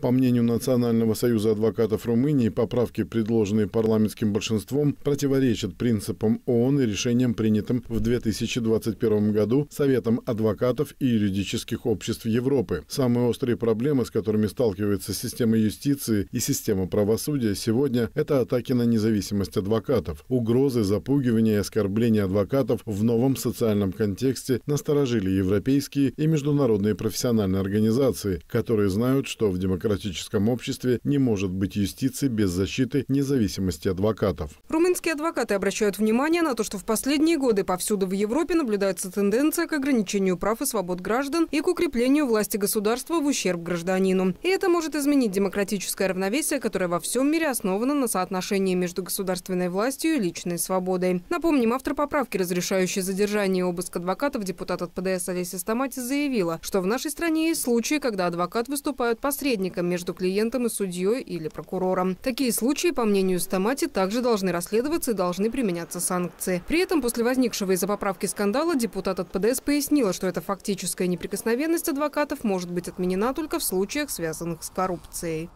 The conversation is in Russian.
По мнению Национального союза адвокатов Румынии, поправки, предложенные парламентским большинством, противоречат принципам ООН и решениям, принятым в 2021 году Советом адвокатов и юридических обществ Европы. Самые острые проблемы, с которыми сталкивается система юстиции и система правосудия сегодня, это атаки на независимость адвокатов. Угрозы, запугивания и оскорбления адвокатов в новом социальном контексте насторожили европейские и международные профессиональные организации, которые знают, что в демократии демократическом обществе не может быть юстиции без защиты независимости адвокатов. Румынские адвокаты обращают внимание на то, что в последние годы повсюду в Европе наблюдается тенденция к ограничению прав и свобод граждан и к укреплению власти государства в ущерб гражданину. И это может изменить демократическое равновесие, которое во всем мире основано на соотношении между государственной властью и личной свободой. Напомним, автор поправки, разрешающей задержание и обыск адвокатов, депутат от ПДС Олеся Стамати заявила, что в нашей стране есть случаи, когда адвокат выступает посредником между клиентом и судьей или прокурором. Такие случаи, по мнению Стамати, также должны расследоваться расследоваться и должны применяться санкции. При этом после возникшего из-за поправки скандала депутат от ПДС пояснила, что эта фактическая неприкосновенность адвокатов может быть отменена только в случаях, связанных с коррупцией.